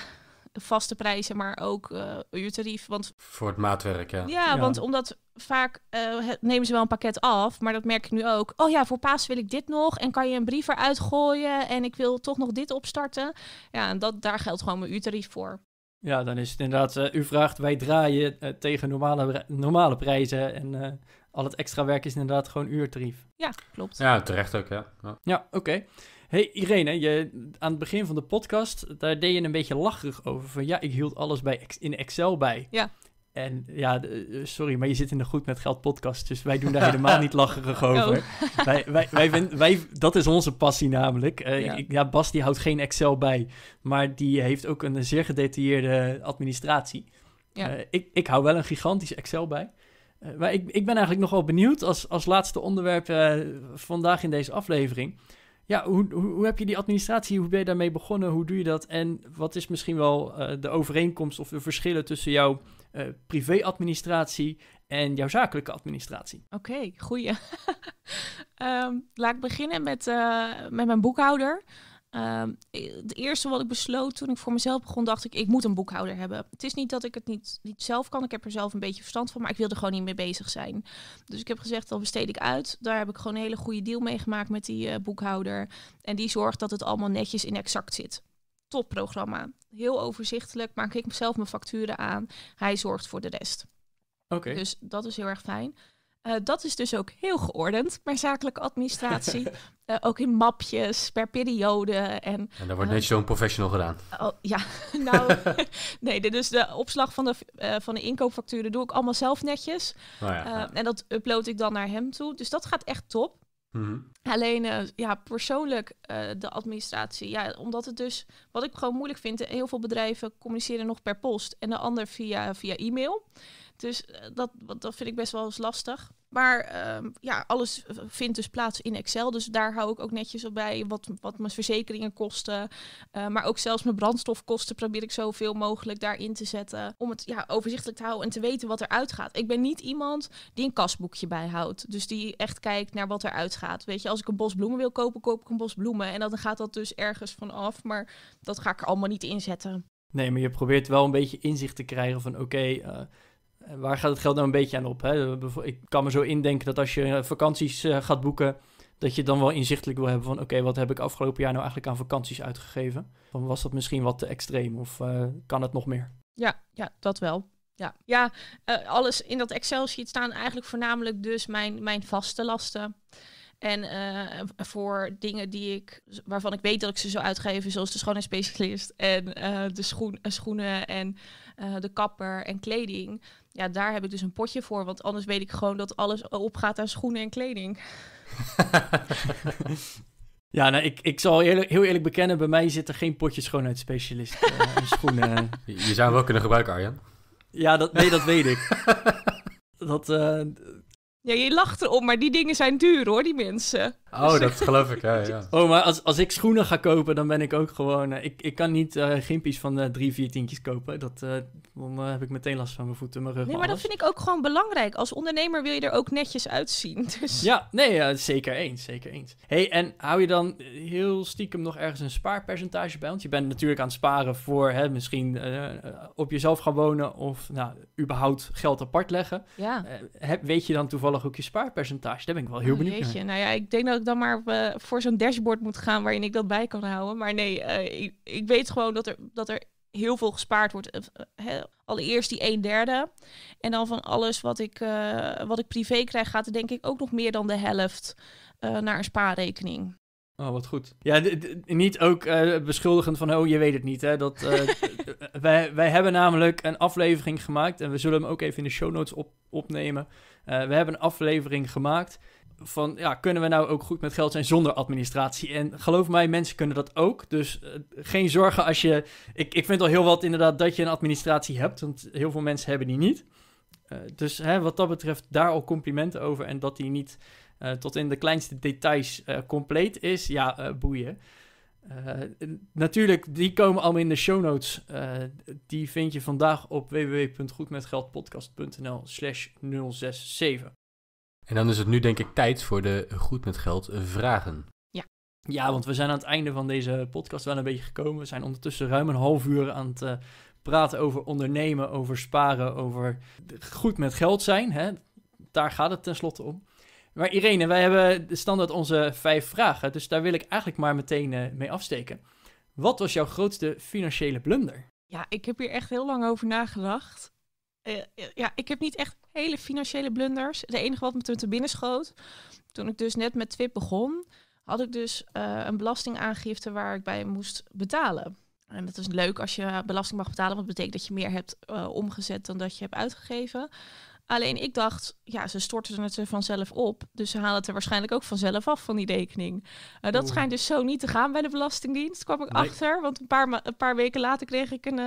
vaste prijzen, maar ook uh, uurtarief. Want, Voor het maatwerk, ja. Ja, want omdat vaak uh, nemen ze wel een pakket af, maar dat merk ik nu ook. Oh ja, voor paas wil ik dit nog en kan je een brief eruit gooien en ik wil toch nog dit opstarten. Ja, en dat, daar geldt gewoon mijn uurtarief voor. Ja, dan is het inderdaad, uh, u vraagt, wij draaien tegen normale, normale prijzen en al het extra werk is inderdaad gewoon uurtarief. Ja, klopt. Ja, terecht ook, ja. Ja, oké. Hey Irene, je, aan het begin van de podcast, daar deed je een beetje lacherig over. Van ja, ik hield alles bij, in Excel bij. Ja. En ja, eh, sorry, maar je zit in de Goed met Geld podcast, dus wij doen daar helemaal niet lacherig oh. over. Wij, wij, wij, dat is onze passie namelijk. Eh, ja. Bas die houdt geen Excel bij, maar die heeft ook een zeer gedetailleerde administratie. Ja. Eh, ik, ik hou wel een gigantisch Excel bij. maar ik, ik ben eigenlijk nogal benieuwd als, als laatste onderwerp vandaag in deze aflevering ja, hoe, hoe, heb je die administratie, hoe ben je daarmee begonnen, hoe doe je dat en wat is misschien wel eh, de overeenkomst of de verschillen tussen jouw uh, privé-administratie en jouw zakelijke administratie? Oké, goeie. Ehm, laat ik beginnen met, eh, met mijn boekhouder. Ehm, het eerste wat ik besloot toen ik voor mezelf begon, dacht ik, ik moet een boekhouder hebben. Het is niet dat ik het niet, niet zelf kan, ik heb er zelf een beetje verstand van, maar ik wilde gewoon niet mee bezig zijn. Dus ik heb gezegd, dan besteed ik uit. Daar heb ik gewoon een hele goede deal mee gemaakt met die eh, boekhouder. En die zorgt dat het allemaal netjes in exact zit. Top programma. Heel overzichtelijk, maak ik mezelf mijn facturen aan. Hij zorgt voor de rest. Oké. Dus dat is heel erg fijn. Eh, dat is dus ook heel geordend bij zakelijke administratie. Eh, ook in mapjes per periode. En, en daar wordt eh, net zo'n professional gedaan. Oh, ja, nou, nee, dus de opslag van de, van de inkoopfacturen doe ik allemaal zelf netjes. Oh ja, En dat upload ik dan naar hem toe. Dus dat gaat echt top. Mhm. Alleen, ja, persoonlijk de administratie. Ja, omdat het dus, wat ik gewoon moeilijk vind, heel veel bedrijven communiceren nog per post en de ander via, via e-mail. Dus eh, dat, dat vind ik best wel eens lastig. Maar ehm, ja, alles eh, vindt dus plaats in Excel. Dus daar hou ik ook netjes op bij wat, wat mijn verzekeringen kosten. Eh, maar ook zelfs mijn brandstofkosten probeer ik zoveel mogelijk daarin te zetten. Om het ja, overzichtelijk te houden en te weten wat eruit gaat. Ik ben niet iemand die een kasboekje bijhoudt. Dus die echt kijkt naar wat eruit gaat. Weet je, als ik een bos bloemen wil kopen, koop ik een bos bloemen. En dan gaat dat dus ergens vanaf. Maar dat ga ik er allemaal niet inzetten. Nee, maar je probeert wel een beetje inzicht te krijgen van oké waar gaat het geld nou een beetje aan op? Hè? Ik kan me zo indenken dat als je eh, vakanties eh, gaat boeken, dat je dan wel inzichtelijk wil hebben van oké, wat heb ik afgelopen jaar nou eigenlijk aan vakanties uitgegeven? Dan was dat misschien wat te extreem of eh, kan het nog meer? Ja, ja dat wel. Ja, ja alles in dat Excel-sheet staan eigenlijk voornamelijk dus mijn, mijn vaste lasten. En voor dingen die ik, waarvan ik weet dat ik ze zou uitgeven, zoals de schoonheidsspecialist en de schoen, schoenen en de kapper en kleding, ja, daar heb ik dus een potje voor. Want anders weet ik gewoon dat alles opgaat aan schoenen en kleding. ja, nou, ik, ik zal eerlijk, heel eerlijk bekennen, bij mij zitten geen potjes schoonheidsspecialist uh, eh, in schoenen. Je, zou hem wel kunnen gebruiken, Arjan. Ja, dat, nee, dat weet ik. dat, uh, ja, je lacht erop, maar die dingen zijn duur hoor, die mensen. Oh, dus dat geloof ik, ja, ja. Oh, maar als, als ik schoenen ga kopen, dan ben ik ook gewoon... Eh, ik, ik kan niet uh, van eh, drie, vier tientjes kopen. Dat, dan heb ik meteen last van mijn voeten, mijn rug, Nee, maar dat vind ik ook gewoon belangrijk. Als ondernemer wil je er ook netjes uitzien, dus... Ja, nee, zeker eens, zeker eens. hey, en hou je dan heel stiekem nog ergens een spaarpercentage bij? Want je bent natuurlijk aan het sparen voor hè, misschien op jezelf gaan wonen... of nou, überhaupt geld apart leggen. Ja. weet je dan toevallig toevallig ook je spaarpercentage? Daar ben ik wel heel oh, benieuwd jeetje. naar. Nou ja, ik denk dat ik dan maar eh, voor zo'n dashboard moet gaan waarin ik dat bij kan houden. Maar nee, eh, ik, ik, weet gewoon dat er, dat er heel veel gespaard wordt. Eh, allereerst die een derde. En dan van alles wat ik, wat ik privé krijg, gaat er denk ik ook nog meer dan de helft naar een spaarrekening. Oh, wat goed. Ja, niet ook beschuldigend van, oh, je weet het niet. Hè? Dat, wij, wij hebben namelijk een aflevering gemaakt en we zullen hem ook even in de show notes op opnemen. Eh, we hebben een aflevering gemaakt van ja, kunnen we nou ook goed met geld zijn zonder administratie? En geloof mij, mensen kunnen dat ook. Dus eh, geen zorgen als je. Ik, ik vind al heel wat inderdaad dat je een administratie hebt, want heel veel mensen hebben die niet. Eh, dus hè, wat dat betreft, daar al complimenten over. En dat die niet tot in de kleinste details compleet is, ja, boeien. Eh, natuurlijk, die komen allemaal in de show notes. Eh, die vind je vandaag op www.goedmetgeldpodcast.nl slash 067. En dan is het nu denk ik tijd voor de Goed Met Geld vragen. Ja. ja, want we zijn aan het einde van deze podcast wel een beetje gekomen. We zijn ondertussen ruim een half uur aan het eh, praten over ondernemen, over sparen, over goed met geld zijn. Hè? Daar gaat het tenslotte om. Maar Irene, wij hebben standaard onze vijf vragen. Dus daar wil ik eigenlijk maar meteen eh, mee afsteken. Wat was jouw grootste financiële blunder? Ja, ik heb hier echt heel lang over nagedacht. Eh, eh, ja, ik heb niet echt hele financiële blunders. De enige wat me toen te binnen schoot, toen ik dus net met Twip begon, had ik dus een belastingaangifte waar ik bij moest betalen. En dat is leuk als je belasting mag betalen, want dat betekent dat je meer hebt omgezet dan dat je hebt uitgegeven. Alleen ik dacht, ja, ze storten het er vanzelf op. Dus ze halen het er waarschijnlijk ook vanzelf af van die rekening. Eh, dat schijnt dus zo niet te gaan bij de Belastingdienst, kwam ik achter. Want een paar, een paar weken later kreeg ik ehm,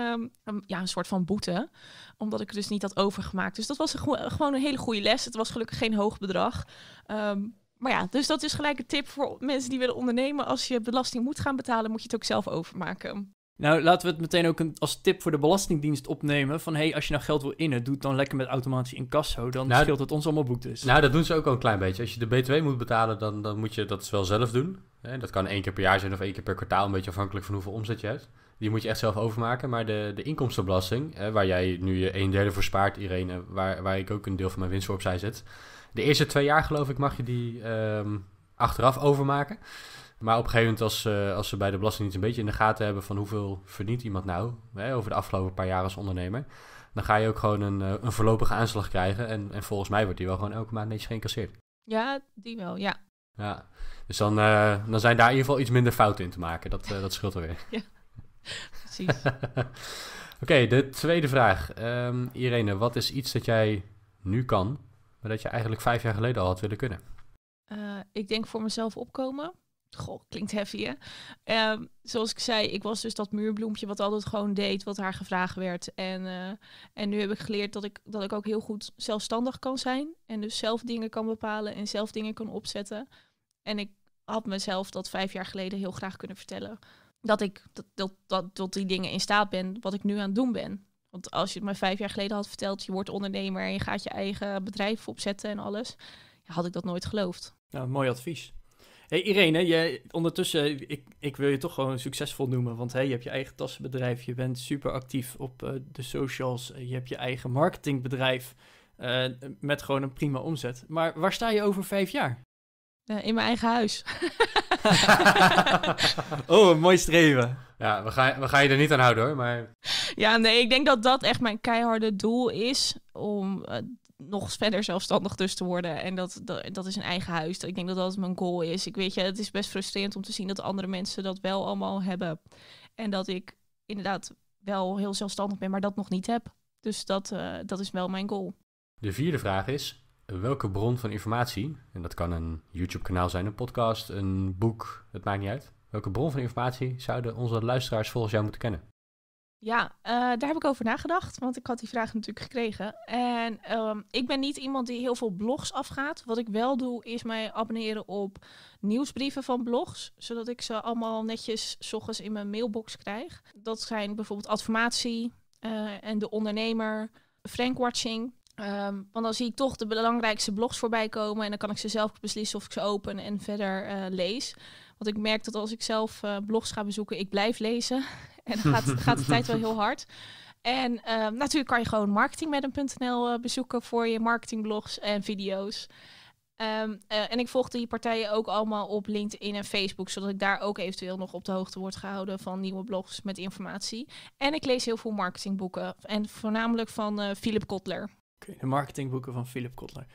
een, ja, een soort van boete. Omdat ik het dus niet had overgemaakt. Dus dat was een gewoon een hele goede les. Het was gelukkig geen hoog bedrag. Ehm, maar ja, dus dat is gelijk een tip voor mensen die willen ondernemen. Als je belasting moet gaan betalen, moet je het ook zelf overmaken. Nou, laten we het meteen ook een, als tip voor de Belastingdienst opnemen. Van hey, als je nou geld wil innen, doe het dan lekker met automatisch incasso. Dan nou, scheelt het ons allemaal dus. Nou, dat doen ze ook al een klein beetje. Als je de BTW moet betalen, dan, dan moet je dat dus wel zelf doen. dat kan één keer per jaar zijn of één keer per kwartaal. Een beetje afhankelijk van hoeveel omzet je hebt. Die moet je echt zelf overmaken. Maar de, de inkomstenbelasting, waar jij nu je een derde voor spaart, Irene. Waar, waar ik ook een deel van mijn winst voor opzij zet. De eerste twee jaar, geloof ik, mag je die ehm, achteraf overmaken. Maar op een gegeven moment, als, uh, eh, als ze bij de iets een beetje in de gaten hebben van hoeveel verdient iemand nou hè, over de afgelopen paar jaar als ondernemer, dan ga je ook gewoon een, eh, een voorlopige aanslag krijgen. En, en volgens mij wordt die wel gewoon elke maand netjes geïncasseerd. Ja, die wel, ja. Ja, dus dan, eh, dan zijn daar in ieder geval iets minder fouten in te maken. Dat, dat scheelt weer. ja, precies. Oké, de tweede vraag. Ehm, Irene, wat is iets dat jij nu kan, maar dat je eigenlijk vijf jaar geleden al had willen kunnen? ik denk voor mezelf opkomen Goh, klinkt heavy hè? Ehm, zoals ik zei, ik was dus dat muurbloempje wat altijd gewoon deed wat haar gevraagd werd. En, eh, en nu heb ik geleerd dat ik, dat ik ook heel goed zelfstandig kan zijn. En dus zelf dingen kan bepalen en zelf dingen kan opzetten. En ik had mezelf dat vijf jaar geleden heel graag kunnen vertellen. Dat ik dat, dat, dat, tot die dingen in staat ben wat ik nu aan het doen ben. Want als je het me vijf jaar geleden had verteld, je wordt ondernemer en je gaat je eigen bedrijf opzetten en alles, had ik dat nooit geloofd. mooi advies. Hey Irene, je, ondertussen, eh, ik, ik wil je toch gewoon succesvol noemen. Want hey, je hebt je eigen tassenbedrijf, je bent super actief op eh, de socials, eh, je hebt je eigen marketingbedrijf met gewoon een prima omzet. Maar waar sta je over vijf jaar? In mijn eigen huis. oh, een mooi streven. Ja, we gaan, we je er niet aan houden hoor, maar... Ja, nee, ik denk dat dat echt mijn keiharde doel is. Om nog verder zelfstandig dus te worden. En dat, dat, dat, is een eigen huis. Ik denk dat dat mijn goal is. Ik weet je, het is best frustrerend om te zien dat andere mensen dat wel allemaal hebben. En dat ik inderdaad wel heel zelfstandig ben, maar dat nog niet heb. Dus dat, eh, dat is wel mijn goal. De vierde vraag is, welke bron van informatie, en dat kan een YouTube-kanaal zijn, een podcast, een boek, het maakt niet uit. Welke bron van informatie zouden onze luisteraars volgens jou moeten kennen? Ja, eh, daar heb ik over nagedacht, want ik had die vraag natuurlijk gekregen. En ehm, ik ben niet iemand die heel veel blogs afgaat. Wat ik wel doe, is mij abonneren op nieuwsbrieven van blogs, zodat ik ze allemaal netjes s ochtends in mijn mailbox krijg. Dat zijn bijvoorbeeld Adformatie eh, en De Ondernemer, Frankwatching. Ehm, want dan zie ik toch de belangrijkste blogs voorbij komen en dan kan ik ze zelf beslissen of ik ze open en verder eh, lees. Want ik merk dat als ik zelf blogs ga bezoeken, ik blijf lezen. En dan gaat, gaat de tijd wel heel hard. En ehm, natuurlijk kan je gewoon marketingmadam.nl eh, bezoeken voor je marketingblogs en video's. Ehm, eh, en ik volg die partijen ook allemaal op LinkedIn en Facebook, zodat ik daar ook eventueel nog op de hoogte word gehouden van nieuwe blogs met informatie. En ik lees heel veel marketingboeken, en voornamelijk van uh, Philip Kotler. de marketingboeken van Philip Kotler.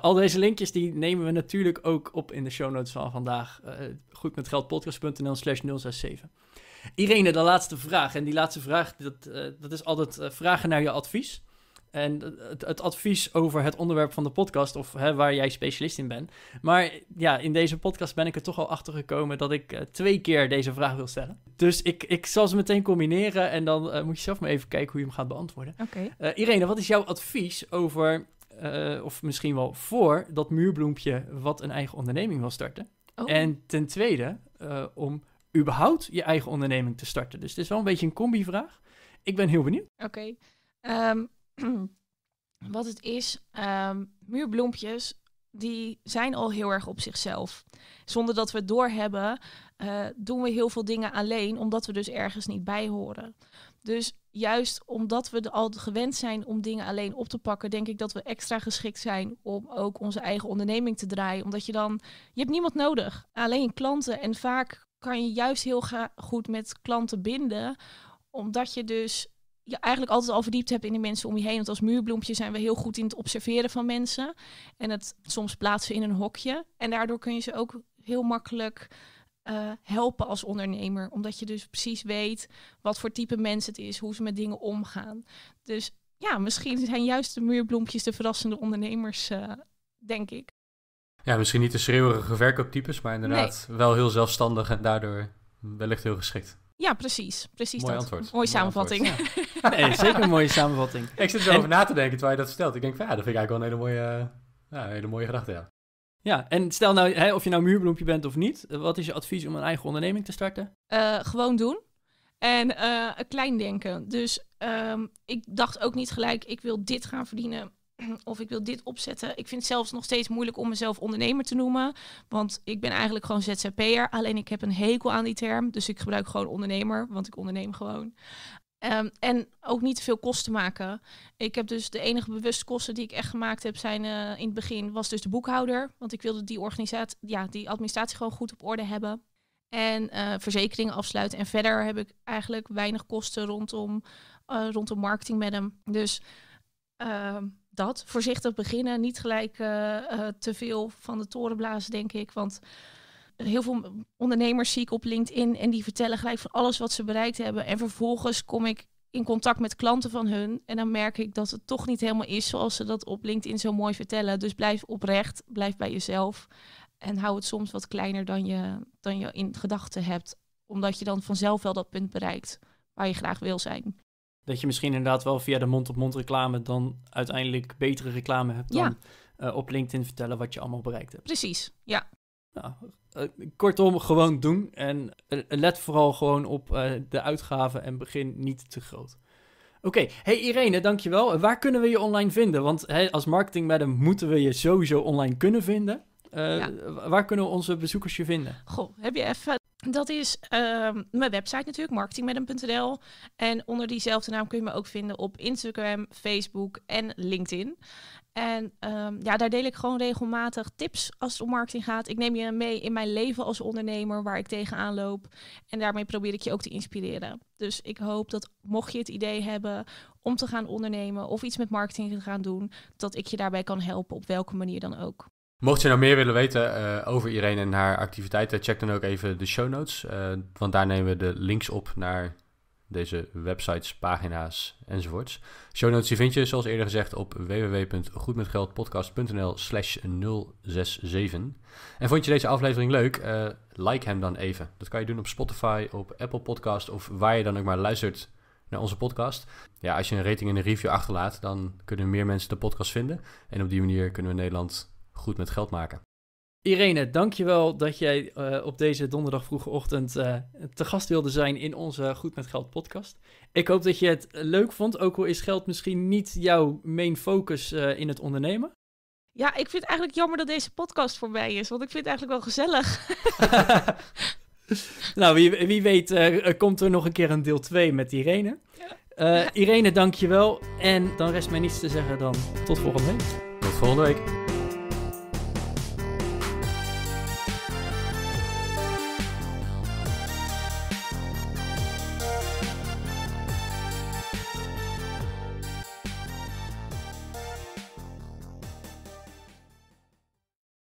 al deze linkjes die nemen we natuurlijk ook op in de show notes van vandaag. goedmetgeldpodcast.nl slash 067. Irene, de laatste vraag. En die laatste vraag, dat, eh, dat is altijd eh, vragen naar je advies. En het, het, advies over het onderwerp van de podcast, of hè, waar jij specialist in bent. Maar ja, in deze podcast ben ik er toch al achter gekomen dat ik eh, twee keer deze vraag wil stellen. Dus ik, ik zal ze meteen combineren en dan moet je zelf maar even kijken hoe je hem gaat beantwoorden. Irene, wat is jouw advies over, of misschien wel voor, dat muurbloempje wat een eigen onderneming wil starten? Oh. En ten tweede, om überhaupt je eigen onderneming te starten? Dus het is wel een beetje een combi-vraag. Ik ben heel benieuwd. Oké. Ehm, wat het is, um, muurbloempjes, die zijn al heel erg op zichzelf. Zonder dat we het doorhebben, eh, doen we heel veel dingen alleen, omdat we dus ergens niet bij horen. Dus juist omdat we al gewend zijn om dingen alleen op te pakken, denk ik dat we extra geschikt zijn om ook onze eigen onderneming te draaien. Omdat je dan, je hebt niemand nodig, alleen klanten. En vaak kan je juist heel goed met klanten binden, omdat je dus je eigenlijk altijd al verdiept hebt in de mensen om je heen. Want als muurbloempje zijn we heel goed in het observeren van mensen en het soms plaatsen in een hokje. En daardoor kun je ze ook heel makkelijk eh, helpen als ondernemer, omdat je dus precies weet wat voor type mensen het is, hoe ze met dingen omgaan. Dus ja, misschien zijn juist de muurbloempjes de verrassende ondernemers, eh, denk ik. Ja, misschien niet de schreeuwerige verkooptypes, maar inderdaad wel heel zelfstandig en daardoor wellicht heel geschikt. Ja, precies. precies Mooi dat. antwoord. Mooie samenvatting. nee, zeker een mooie samenvatting. Ik zit erover en... na te denken terwijl je dat stelt Ik denk van ja, dat vind ik eigenlijk wel een hele mooie, eh, ja, hele mooie gedachte, ja. Ja, en stel nou, hè, of je nou muurbloempje bent of niet, wat is je advies om een eigen onderneming te starten? Eh, gewoon doen. En eh, klein denken. Dus ehm, ik dacht ook niet gelijk, ik wil dit gaan verdienen. of ik wil dit opzetten. Ik vind het zelfs nog steeds moeilijk om mezelf ondernemer te noemen. Want ik ben eigenlijk gewoon ZZP'er. Alleen ik heb een hekel aan die term. Dus ik gebruik gewoon ondernemer, want ik onderneem gewoon. Ehm, en ook niet te veel kosten maken. Ik heb dus de enige bewuste kosten die ik echt gemaakt heb zijn eh, in het begin was dus de boekhouder. Want ik wilde die organisatie, ja, die administratie gewoon goed op orde hebben. En uh, verzekeringen afsluiten. En verder heb ik eigenlijk weinig kosten rondom, eh, rondom marketing met hem. Dus ehm, dat. Voorzichtig beginnen, niet gelijk eh, eh, te veel van de toren blazen, denk ik. Want heel veel ondernemers zie ik op LinkedIn en die vertellen gelijk van alles wat ze bereikt hebben. En vervolgens kom ik in contact met klanten van hun en dan merk ik dat het toch niet helemaal is zoals ze dat op LinkedIn zo mooi vertellen. Dus blijf oprecht, blijf bij jezelf en hou het soms wat kleiner dan je, dan je in gedachten hebt, omdat je dan vanzelf wel dat punt bereikt waar je graag wil zijn dat je misschien inderdaad wel via de mond-op-mond reclame dan uiteindelijk betere reclame hebt dan eh, op LinkedIn vertellen wat je allemaal bereikt hebt. Precies, ja. Nou, eh, kortom, gewoon doen en eh, let vooral gewoon op de uitgaven en begin niet te groot. Oké, hey Irene, dankjewel. Waar kunnen we je online vinden? Want als marketingmadam moeten we je sowieso online kunnen vinden. Waar kunnen onze bezoekers je vinden? Goh, heb je even dat is ehm, mijn website natuurlijk, marketingmadam.nl. En onder diezelfde naam kun je me ook vinden op Instagram, Facebook en LinkedIn. En ehm, ja, daar deel ik gewoon regelmatig tips als het om marketing gaat. Ik neem je mee in mijn leven als ondernemer, waar ik tegenaan loop. En daarmee probeer ik je ook te inspireren. Dus ik hoop dat mocht je het idee hebben om te gaan ondernemen of iets met marketing te gaan doen, dat ik je daarbij kan helpen op welke manier dan ook. Mocht je nou meer willen weten eh, over Irene en haar activiteiten, check dan ook even de show notes. Eh, want daar nemen we de links op naar deze websites, pagina's enzovoorts. Show notes die vind je, zoals eerder gezegd, op www.goedmetgeldpodcast.nl slash 067. En vond je deze aflevering leuk? Uh, like hem dan even. Dat kan je doen op Spotify, op Apple Podcast of waar je dan ook maar luistert naar onze podcast. Ja, als je een rating en een review achterlaat, dan kunnen meer mensen de podcast vinden. En op die manier kunnen we Nederland goed met geld maken. Irene, dankjewel dat jij eh, op deze donderdag vroege ochtend eh, te gast wilde zijn in onze Goed met Geld podcast. Ik hoop dat je het leuk vond, ook al is geld misschien niet jouw main focus eh, in het ondernemen. Ja, ik vind het eigenlijk jammer dat deze podcast voorbij is, want ik vind het eigenlijk wel gezellig. nou, wie, wie weet komt er nog een keer een deel 2 met Irene. dank Irene, dankjewel. En dan rest mij niets te zeggen dan tot volgende week. Tot volgende week.